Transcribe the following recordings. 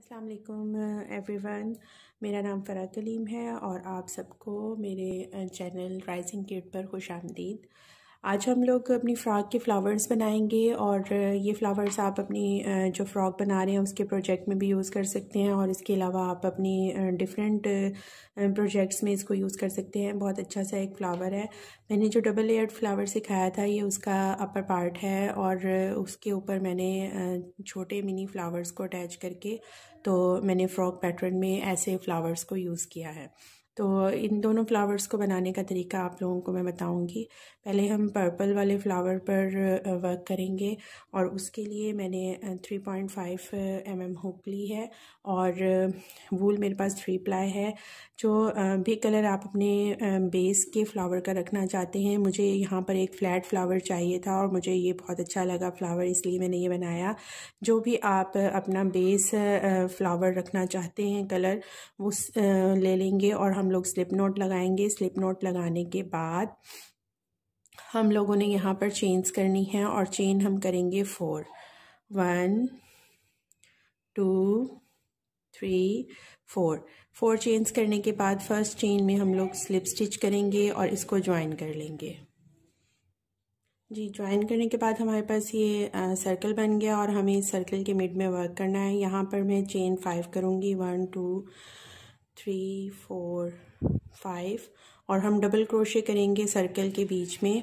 अस्सलाम every one मेरा नाम फ़रा कलीम है और आप सबको मेरे चैनल राइजिंग गेट पर खुश आमदीद आज हम लोग अपनी फ़्रॉक के फ्लावर्स बनाएंगे और ये फ्लावर्स आप अपनी जो फ़्रॉक बना रहे हैं उसके प्रोजेक्ट में भी यूज़ कर सकते हैं और इसके अलावा आप अपनी डिफरेंट प्रोजेक्ट्स में इसको यूज़ कर सकते हैं बहुत अच्छा सा एक फ़्लावर है मैंने जो डबल लेयर्ड फ्लावर सिखाया था ये उसका अपर पार्ट है और उसके ऊपर मैंने छोटे मिनी फ्लावर्स को अटैच करके तो मैंने फ़्रॉक पैटर्न में ऐसे फ्लावर्स को यूज़ किया है तो इन दोनों फ्लावर्स को बनाने का तरीका आप लोगों को मैं बताऊंगी पहले हम पर्पल वाले फ्लावर पर वर्क करेंगे और उसके लिए मैंने three point five M M hook ली है और वूल मेरे पास थ्री प्लाई है जो भी कलर आप अपने बेस के फ्लावर का रखना चाहते हैं मुझे यहाँ पर एक फ्लैट फ्लावर चाहिए था और मुझे ये बहुत अच्छा लगा फ्लावर इसलिए मैंने ये बनाया जो भी आप अपना बेस फ्लावर रखना चाहते हैं कलर उस ले लेंगे और हम लोग स्लिप नोट लगाएंगे स्लिप नोट लगाने के बाद हम लोगों ने यहाँ पर चेन्स करनी है और चेन हम करेंगे four one two three four four chains करने के बाद फर्स्ट चेन में हम लोग स्लिप स्टिच करेंगे और इसको ज्वाइन कर लेंगे जी ज्वाइन करने के बाद हमारे पास ये सर्कल बन गया और हमें इस सर्कल के मिड में वर्क करना है यहाँ पर मैं चेन फाइव करूँगी one two three four five और हम डबल क्रोशे करेंगे सर्कल के बीच में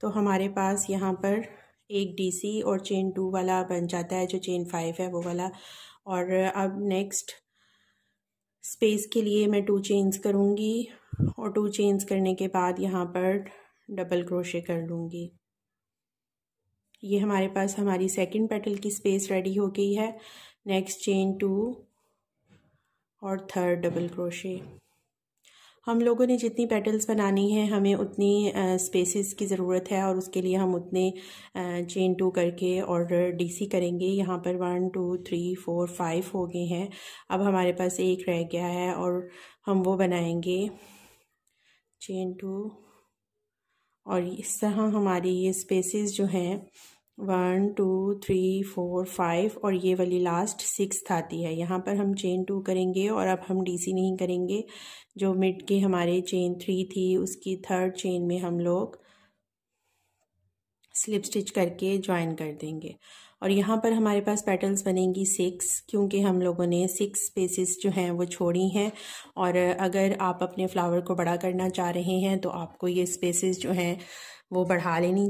तो हमारे पास यहाँ पर एक डीसी और चेन टू वाला बन जाता है जो चेन फाइव है वो वाला और अब नेक्स्ट स्पेस के लिए मैं टू चेन्स करूँगी और टू चेन्स करने के बाद यहाँ पर डबल क्रोशे कर लूँगी ये हमारे पास हमारी सेकंड पेटल की स्पेस रेडी हो गई है नेक्स्ट चेन टू और थर्ड डबल क्रोशे हम लोगों ने जितनी पेटल्स बनानी है हमें उतनी स्पेसेस की ज़रूरत है और उसके लिए हम उतने चेन टू करके और डीसी करेंगे यहाँ पर one two three four five हो गए हैं अब हमारे पास एक रह गया है और हम वो बनाएंगे चेन टू और इस तरह हमारी ये स्पेसेस जो हैं one two three four five और ये वाली लास्ट सिक्स आती है यहाँ पर हम चेन टू करेंगे और अब हम डीसी नहीं करेंगे जो मिड के हमारे चेन थ्री थी उसकी थर्ड चेन में हम लोग स्लिप स्टिच करके ज्वाइन कर देंगे और यहाँ पर हमारे पास पेटल्स बनेंगी सिक्स क्योंकि हम लोगों ने सिक्स स्पेसिस जो हैं वो छोड़ी हैं और अगर आप अपने फ्लावर को बड़ा करना चाह रहे हैं तो आपको ये स्पेसिस जो हैं वो बढ़ा लेनी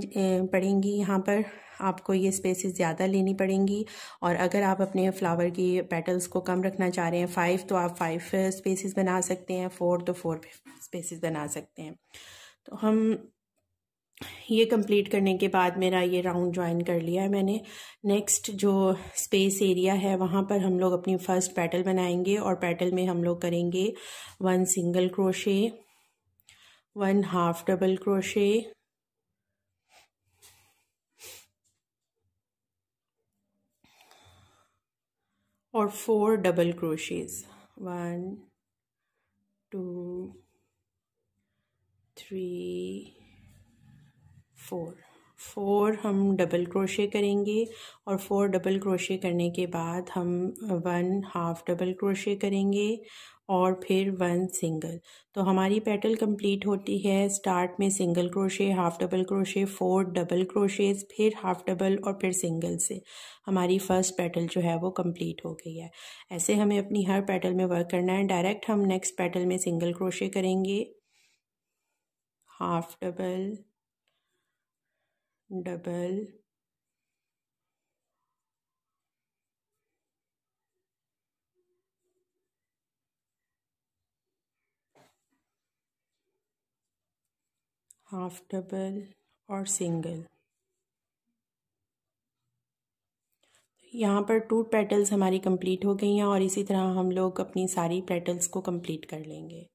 पड़ेंगी यहाँ पर आपको ये स्पेसेस ज़्यादा लेनी पड़ेंगी और अगर आप अपने फ्लावर की पेटल्स को कम रखना चाह रहे हैं फ़ाइव तो आप फाइव स्पेसेस बना सकते हैं फ़ोर तो फोर स्पेसेस बना सकते हैं तो हम ये कंप्लीट करने के बाद मेरा ये राउंड ज्वाइन कर लिया है मैंने नेक्स्ट जो स्पेस एरिया है वहाँ पर हम लोग अपनी फर्स्ट पैटल बनाएंगे और पैटल में हम लोग करेंगे one single crochet one half double crochet or four double crochets one two three four four हम डबल क्रोशे करेंगे और फोर डबल क्रोशे करने के बाद हम वन हाफ़ डबल क्रोशे करेंगे और फिर वन सिंगल तो हमारी पेटल कंप्लीट होती है स्टार्ट में single crochet half double crochet four double crochets फिर हाफ़ डबल और फिर सिंगल से हमारी फ़र्स्ट पेटल जो है वो कंप्लीट हो गई है ऐसे हमें अपनी हर पेटल में वर्क करना है डायरेक्ट हम नेक्स्ट पेटल में सिंगल क्रोशे करेंगे half double double half double और सिंगल यहाँ पर टू पेटल्स हमारी कंप्लीट हो गई हैं और इसी तरह हम लोग अपनी सारी पेटल्स को कंप्लीट कर लेंगे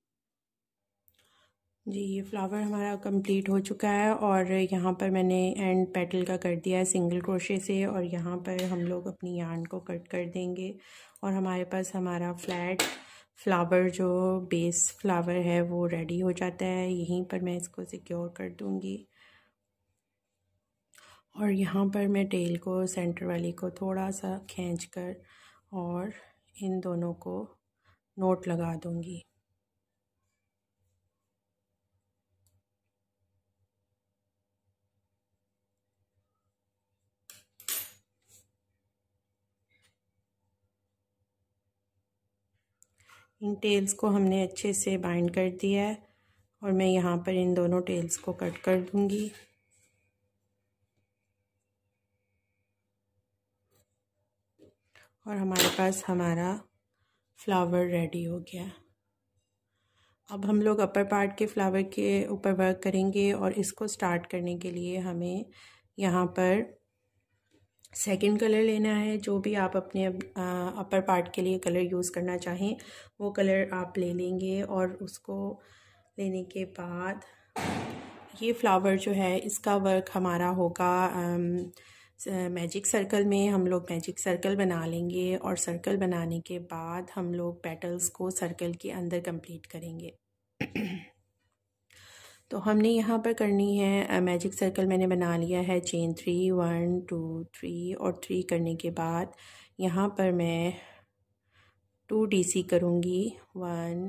जी ये फ्लावर हमारा कंप्लीट हो चुका है और यहाँ पर मैंने एंड पेटल का कर दिया है सिंगल क्रोशे से और यहाँ पर हम लोग अपनी यार्न को कट कर देंगे और हमारे पास हमारा फ्लैट फ्लावर जो बेस फ्लावर है वो रेडी हो जाता है यहीं पर मैं इसको सिक्योर कर दूँगी और यहाँ पर मैं टेल को सेंटर वाली को थोड़ा सा खींच कर और इन दोनों को नोट लगा दूँगी इन टेल्स को हमने अच्छे से बाइंड कर दिया है और मैं यहाँ पर इन दोनों टेल्स को कट कर दूँगी और हमारे पास हमारा फ्लावर रेडी हो गया अब हम लोग अपर पार्ट के फ्लावर के ऊपर वर्क करेंगे और इसको स्टार्ट करने के लिए हमें यहाँ पर सेकेंड कलर लेना है जो भी आप अपने अपर पार्ट के लिए कलर यूज़ करना चाहें वो कलर आप ले लेंगे और उसको लेने के बाद ये फ्लावर जो है इसका वर्क हमारा होगा मैजिक सर्कल में हम लोग मैजिक सर्कल बना लेंगे और सर्कल बनाने के बाद हम लोग पेटल्स को सर्कल के अंदर कंप्लीट करेंगे तो हमने यहाँ पर करनी है मैजिक सर्कल मैंने बना लिया है chain three one two three और थ्री करने के बाद यहाँ पर मैं टू डी सी करूँगी वन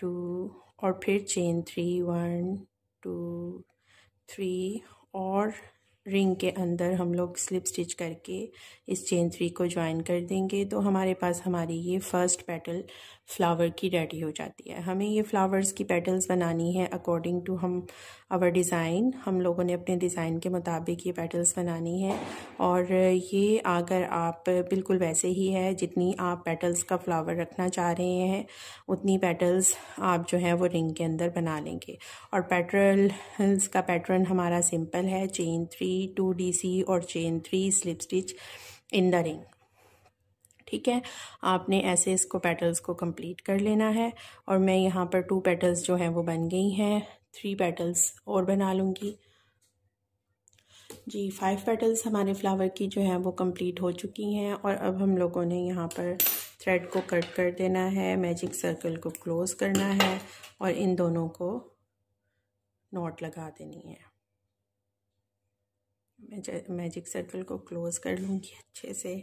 टू और फिर chain three one two three और रिंग के अंदर हम लोग स्लिप स्टिच करके इस चेन थ्री को ज्वाइन कर देंगे तो हमारे पास हमारी ये फर्स्ट पेटल फ्लावर की रेडी हो जाती है हमें ये फ्लावर्स की पेटल्स बनानी है अकॉर्डिंग टू हम आवर डिज़ाइन हम लोगों ने अपने डिज़ाइन के मुताबिक ये पेटल्स बनानी है और ये अगर आप बिल्कुल वैसे ही है जितनी आप पेटल्स का फ्लावर रखना चाह रहे हैं उतनी पेटल्स आप जो है वो रिंग के अंदर बना लेंगे और पेटल्स का पैटर्न हमारा सिंपल है chain three D two D C और chain three slip stitch in the ring ठीक है आपने ऐसे इसको पेटल्स को कंप्लीट कर लेना है और मैं यहाँ पर टू पेटल्स जो हैं वो बन गई हैं थ्री पेटल्स और बना लूँगी जी फाइव पेटल्स हमारे फ्लावर की जो है वो कंप्लीट हो चुकी हैं और अब हम लोगों ने यहाँ पर थ्रेड को कट कर देना है मैजिक सर्कल को क्लोज़ करना है और इन दोनों को नॉट लगा देनी है मैजिक सर्कल को क्लोज़ कर लूँगी अच्छे से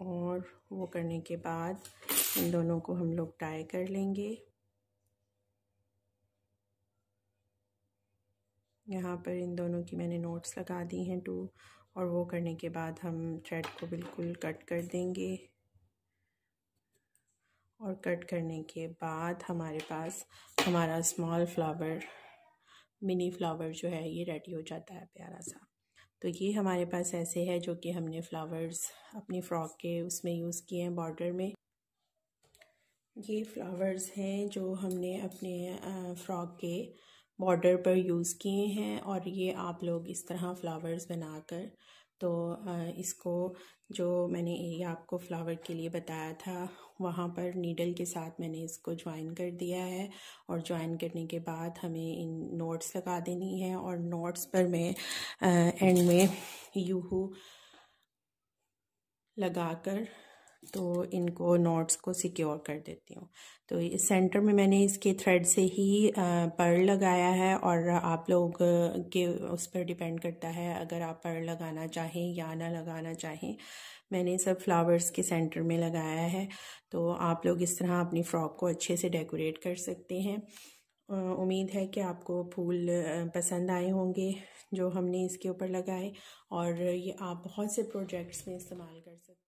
और वो करने के बाद इन दोनों को हम लोग टाई कर लेंगे यहाँ पर इन दोनों की मैंने नोट्स लगा दी हैं टू और वो करने के बाद हम थ्रेड को बिल्कुल कट कर देंगे और कट करने के बाद हमारे पास हमारा स्मॉल फ्लावर मिनी फ्लावर जो है ये रेडी हो जाता है प्यारा सा तो ये हमारे पास ऐसे है जो कि हमने फ्लावर्स अपनी फ़्रॉक के उसमें यूज़ किए हैं बॉर्डर में ये फ्लावर्स हैं जो हमने अपने फ़्रॉक के बॉर्डर पर यूज़ किए हैं और ये आप लोग इस तरह फ्लावर्स बनाकर तो इसको जो मैंने ये आपको फ्लावर के लिए बताया था वहाँ पर नीडल के साथ मैंने इसको ज्वाइन कर दिया है और ज्वाइन करने के बाद हमें इन नोट्स लगा देनी है और नोट्स पर मैं एंड में यूहू लगाकर तो इनको नोट्स को सिक्योर कर देती हूँ तो इस सेंटर में मैंने इसके थ्रेड से ही पर लगाया है और आप लोग के उस पर डिपेंड करता है अगर आप पर लगाना चाहें या ना लगाना चाहें मैंने सब फ्लावर्स के सेंटर में लगाया है तो आप लोग इस तरह अपनी फ़्रॉक को अच्छे से डेकोरेट कर सकते हैं उम्मीद है कि आपको फूल पसंद आए होंगे जो हमने इसके ऊपर लगाए और ये आप बहुत से प्रोजेक्ट्स में इस्तेमाल कर सकते